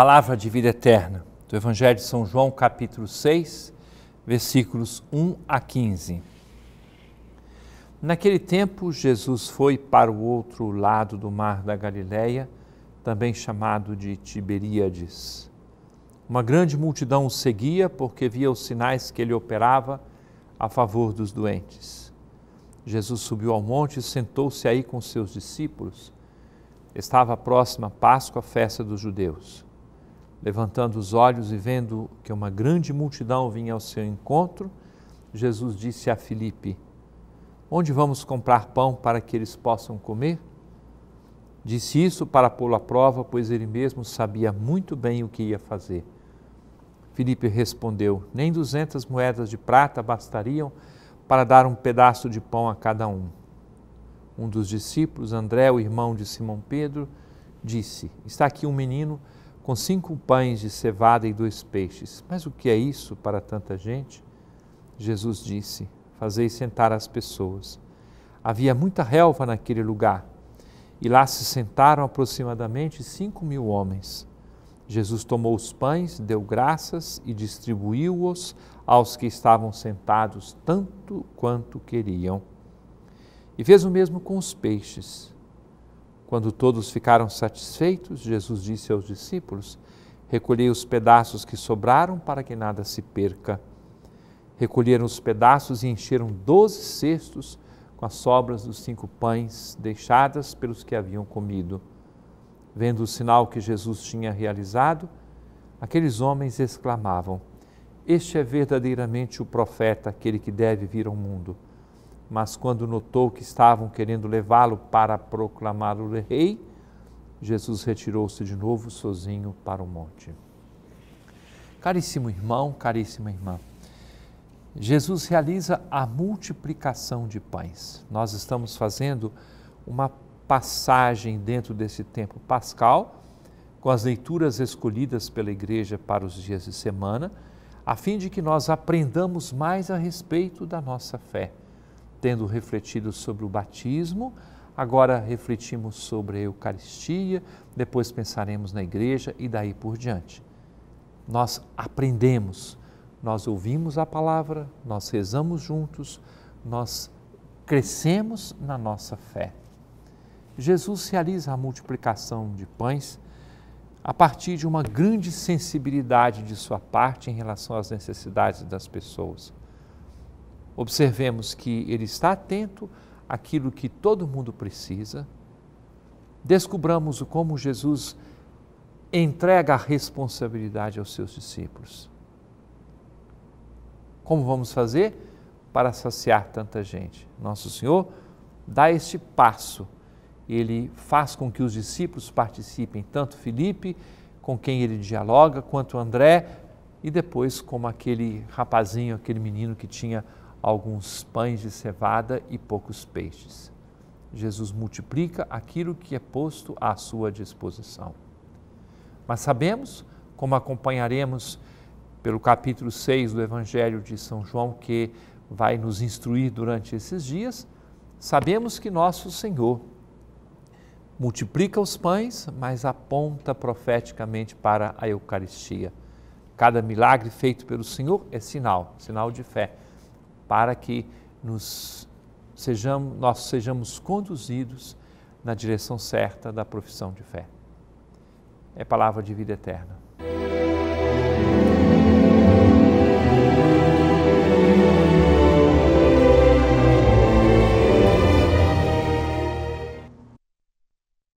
palavra de vida eterna, do Evangelho de São João, capítulo 6, versículos 1 a 15. Naquele tempo, Jesus foi para o outro lado do mar da Galileia, também chamado de Tiberíades. Uma grande multidão o seguia porque via os sinais que ele operava a favor dos doentes. Jesus subiu ao monte e sentou-se aí com seus discípulos. Estava próxima a Páscoa, a festa dos judeus. Levantando os olhos e vendo que uma grande multidão vinha ao seu encontro, Jesus disse a Filipe: Onde vamos comprar pão para que eles possam comer? Disse isso para pô-lo à prova, pois ele mesmo sabia muito bem o que ia fazer. Filipe respondeu: Nem duzentas moedas de prata bastariam para dar um pedaço de pão a cada um. Um dos discípulos, André, o irmão de Simão Pedro, disse: Está aqui um menino com cinco pães de cevada e dois peixes. Mas o que é isso para tanta gente? Jesus disse: Fazei sentar as pessoas. Havia muita relva naquele lugar e lá se sentaram aproximadamente cinco mil homens. Jesus tomou os pães, deu graças e distribuiu-os aos que estavam sentados, tanto quanto queriam. E fez o mesmo com os peixes. Quando todos ficaram satisfeitos, Jesus disse aos discípulos: Recolhei os pedaços que sobraram para que nada se perca. Recolheram os pedaços e encheram doze cestos com as sobras dos cinco pães deixadas pelos que haviam comido. Vendo o sinal que Jesus tinha realizado, aqueles homens exclamavam: Este é verdadeiramente o profeta, aquele que deve vir ao mundo mas quando notou que estavam querendo levá-lo para proclamar o rei, Jesus retirou-se de novo sozinho para o monte. Caríssimo irmão, caríssima irmã, Jesus realiza a multiplicação de pães. Nós estamos fazendo uma passagem dentro desse tempo pascal, com as leituras escolhidas pela igreja para os dias de semana, a fim de que nós aprendamos mais a respeito da nossa fé tendo refletido sobre o batismo, agora refletimos sobre a Eucaristia, depois pensaremos na igreja e daí por diante. Nós aprendemos, nós ouvimos a palavra, nós rezamos juntos, nós crescemos na nossa fé. Jesus realiza a multiplicação de pães a partir de uma grande sensibilidade de sua parte em relação às necessidades das pessoas observemos que ele está atento àquilo que todo mundo precisa, descubramos como Jesus entrega a responsabilidade aos seus discípulos. Como vamos fazer para saciar tanta gente? Nosso Senhor dá este passo. Ele faz com que os discípulos participem, tanto Felipe, com quem ele dialoga, quanto André, e depois como aquele rapazinho, aquele menino que tinha alguns pães de cevada e poucos peixes. Jesus multiplica aquilo que é posto à sua disposição. Mas sabemos, como acompanharemos pelo capítulo 6 do Evangelho de São João, que vai nos instruir durante esses dias, sabemos que nosso Senhor multiplica os pães, mas aponta profeticamente para a Eucaristia. Cada milagre feito pelo Senhor é sinal, sinal de fé para que nos sejamos, nós sejamos conduzidos na direção certa da profissão de fé. É palavra de vida eterna.